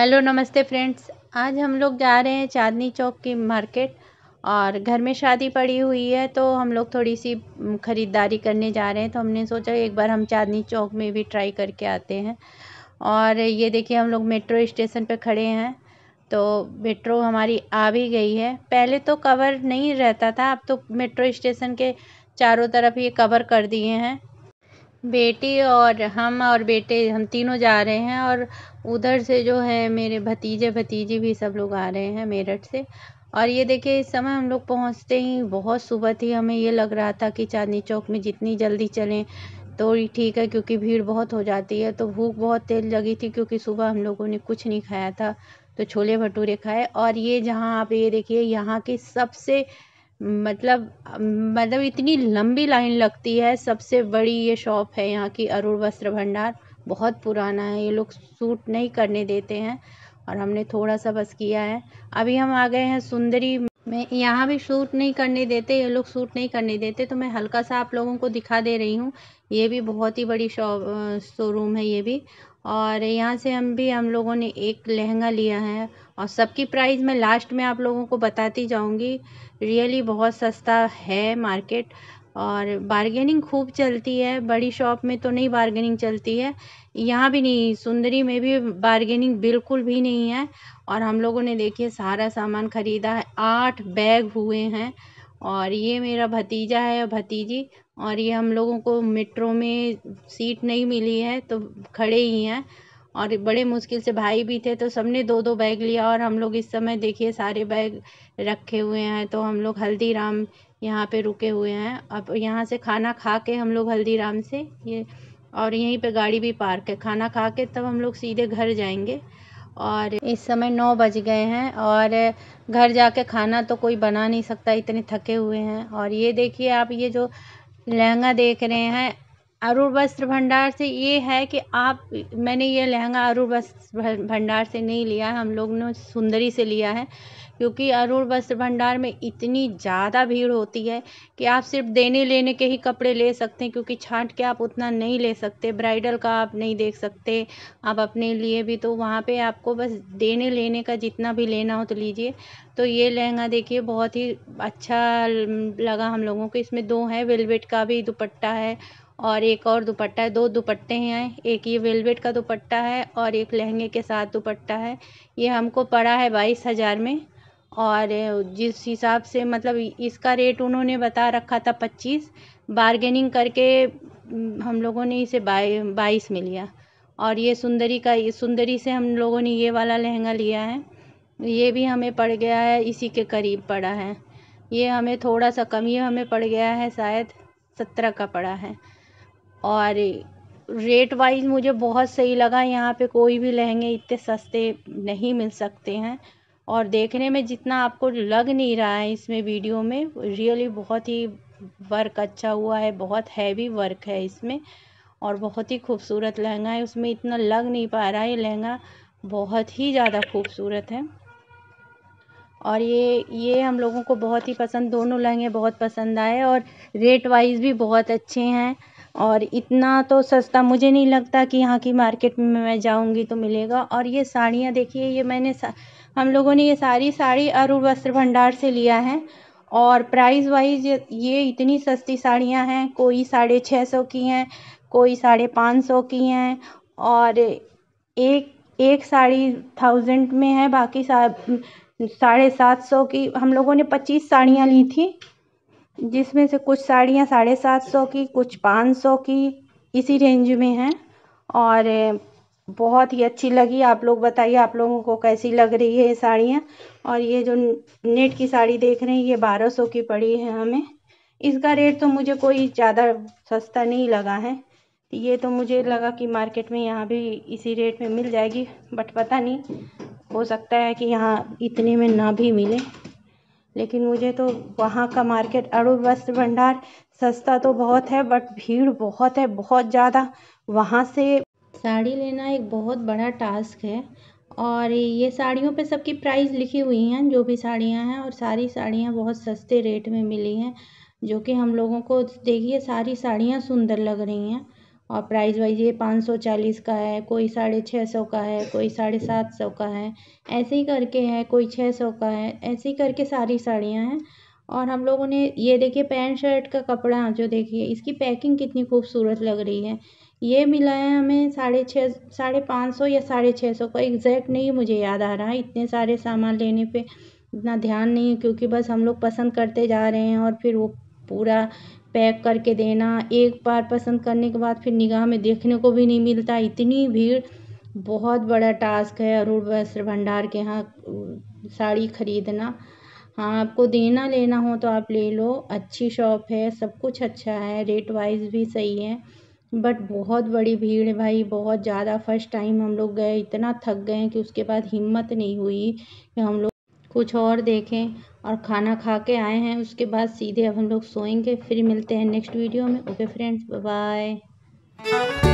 hello नमस्ते friends आज हम लोग जा रहे हैं चांदनी चौक की मार्केट और घर में शादी पड़ी हुई है तो हम लोग थोड़ी सी ख़रीदारी करने जा रहे हैं तो हमने सोचा एक बार हम चांदनी चौक में भी ट्राई करके आते हैं और ये देखिए हम लोग मेट्रो स्टेशन पर खड़े हैं तो मेट्रो हमारी आ भी गई है पहले तो कवर नहीं रहता था अब तो मेट्रो स्टेशन के चारों तरफ ये कवर कर दिए हैं बेटी और हम और बेटे हम तीनों जा रहे हैं और उधर से जो है मेरे भतीजे भतीजी भी सब लोग आ रहे हैं मेरठ से और ये देखिए इस समय हम लोग पहुंचते ही बहुत सुबह थी हमें ये लग रहा था कि चांदनी चौक में जितनी जल्दी चलें तो ठीक है क्योंकि भीड़ बहुत हो जाती है तो भूख बहुत तेज लगी थी क्योंकि सुबह हम लोगों ने कुछ नहीं खाया था तो छोले भटूरे खाए और ये जहाँ आप ये देखिए यहाँ की सबसे मतलब मतलब इतनी लंबी लाइन लगती है सबसे बड़ी ये शॉप है यहाँ की अरुण वस्त्र भंडार बहुत पुराना है ये लोग सूट नहीं करने देते हैं और हमने थोड़ा सा बस किया है अभी हम आ गए हैं सुंदरी में यहाँ भी सूट नहीं करने देते ये लोग सूट नहीं करने देते तो मैं हल्का सा आप लोगों को दिखा दे रही हूँ ये भी बहुत ही बड़ी शॉप शोरूम है ये भी और यहाँ से हम भी हम लोगों ने एक लहंगा लिया है और सबकी प्राइस मैं लास्ट में आप लोगों को बताती जाऊँगी रियली बहुत सस्ता है मार्केट और बार्गेनिंग खूब चलती है बड़ी शॉप में तो नहीं बार्गेनिंग चलती है यहाँ भी नहीं सुंदरी में भी बार्गेनिंग बिल्कुल भी नहीं है और हम लोगों ने देखिए सारा सामान ख़रीदा है आठ बैग हुए हैं और ये मेरा भतीजा है भतीजी और ये हम लोगों को मेट्रो में सीट नहीं मिली है तो खड़े ही हैं और बड़े मुश्किल से भाई भी थे तो सबने दो दो बैग लिया और हम लोग इस समय देखिए सारे बैग रखे हुए हैं तो हम लोग हल्दीराम यहाँ पे रुके हुए हैं अब यहाँ से खाना खा के हम लोग हल्दीराम से ये और यहीं पे गाड़ी भी पार्क है खाना खा के तब हम लोग सीधे घर जाएंगे और इस समय नौ बज गए हैं और घर जाके खाना तो कोई बना नहीं सकता इतने थके हुए हैं और ये देखिए आप ये जो लहंगा देख रहे हैं अरुण वस्त्र भंडार से ये है कि आप मैंने ये लहंगा अरुण वस्त्र भंडार से नहीं लिया है हम लोग ने सुंदरी से लिया है क्योंकि अरुण वस्त्र भंडार में इतनी ज़्यादा भीड़ होती है कि आप सिर्फ देने लेने के ही कपड़े ले सकते हैं क्योंकि छांट के आप उतना नहीं ले सकते ब्राइडल का आप नहीं देख सकते आप अपने लिए भी तो वहाँ पे आपको बस देने लेने का जितना भी लेना हो तो लीजिए तो ये लहंगा देखिए बहुत ही अच्छा लगा हम लोगों को इसमें दो हैं वेलवेट का भी दुपट्टा है और एक और दुपट्टा है दो दुपट्टे हैं एक ये वेलवेट का दुपट्टा है और एक लहंगे के साथ दुपट्टा है ये हमको पड़ा है बाईस हज़ार में और जिस हिसाब से मतलब इसका रेट उन्होंने बता रखा था पच्चीस बारगेनिंग करके हम्म, हम लोगों ने इसे बाई बाईस में लिया और ये सुंदरी का ये सुंदरी से हम लोगों ने ये वाला लहंगा लिया है ये भी हमें पड़ गया है इसी के करीब पड़ा है ये हमें थोड़ा सा कम ये हमें पड़ गया है शायद सत्रह का पड़ा है और रेट वाइज़ मुझे बहुत सही लगा यहाँ पे कोई भी लहंगे इतने सस्ते नहीं मिल सकते हैं और देखने में जितना आपको लग नहीं रहा है इसमें वीडियो में रियली बहुत ही वर्क अच्छा हुआ है बहुत हैवी वर्क है इसमें और बहुत ही खूबसूरत लहंगा है उसमें इतना लग नहीं पा रहा है ये लहंगा बहुत ही ज़्यादा खूबसूरत है और ये ये हम लोगों को बहुत ही पसंद दोनों लहंगे बहुत पसंद आए और रेट वाइज भी बहुत अच्छे हैं और इतना तो सस्ता मुझे नहीं लगता कि यहाँ की मार्केट में मैं जाऊँगी तो मिलेगा और ये साड़ियाँ देखिए ये मैंने हम लोगों ने ये सारी साड़ी अरुण वस्त्र भंडार से लिया है और प्राइस वाइज ये इतनी सस्ती साड़ियाँ हैं कोई साढ़े छः सौ की हैं कोई साढ़े पाँच सौ की हैं और एक एक साड़ी थाउजेंड में है बाकी साढ़े सात सौ की हम लोगों ने पच्चीस साड़ियाँ ली थी जिसमें से कुछ साड़ियाँ साढ़े सात सौ की कुछ पाँच सौ की इसी रेंज में हैं और बहुत ही अच्छी लगी आप लोग बताइए आप लोगों को कैसी लग रही है ये साड़ियाँ और ये जो नेट की साड़ी देख रहे हैं ये बारह सौ की पड़ी है हमें इसका रेट तो मुझे कोई ज़्यादा सस्ता नहीं लगा है ये तो मुझे लगा कि मार्केट में यहाँ भी इसी रेट में मिल जाएगी बट पता नहीं हो सकता है कि यहाँ इतने में ना भी मिले लेकिन मुझे तो वहाँ का मार्केट अरुण वस्त्र भंडार सस्ता तो बहुत है बट भीड़ बहुत है बहुत ज़्यादा वहाँ से साड़ी लेना एक बहुत बड़ा टास्क है और ये साड़ियों पे सबकी प्राइस लिखी हुई हैं जो भी साड़ियाँ हैं और सारी साड़ियाँ बहुत सस्ते रेट में मिली हैं जो कि हम लोगों को देखिए सारी साड़ियाँ सुंदर लग रही हैं और प्राइज़ वाइज़ ये पाँच सौ चालीस का है कोई साढ़े छः सौ का है कोई साढ़े सात सौ का है ऐसे ही करके है कोई छः सौ का है ऐसे ही करके सारी साड़ियाँ हैं और हम लोगों ने ये देखिए पैंट शर्ट का कपड़ा जो देखिए इसकी पैकिंग कितनी खूबसूरत लग रही है ये मिला है हमें साढ़े छः साढ़े पाँच सौ या साढ़े छः सौ का एग्जैक्ट नहीं मुझे याद आ रहा है इतने सारे सामान लेने पे इतना ध्यान नहीं है क्योंकि बस हम लोग पसंद करते जा रहे हैं और फिर वो पूरा पैक करके देना एक बार पसंद करने के बाद फिर निगाह में देखने को भी नहीं मिलता इतनी भीड़ बहुत बड़ा टास्क है अरुण वस्त्र भंडार के यहाँ साड़ी खरीदना हाँ आपको देना लेना हो तो आप ले लो अच्छी शॉप है सब कुछ अच्छा है रेट वाइज भी सही है बट बहुत बड़ी भीड़ है भाई बहुत ज़्यादा फर्स्ट टाइम हम लोग गए इतना थक गए कि उसके बाद हिम्मत नहीं हुई कि हम लोग कुछ और देखें और खाना खा के आए हैं उसके बाद सीधे अब हम लोग सोएंगे फिर मिलते हैं नेक्स्ट वीडियो में ओके फ्रेंड्स बाय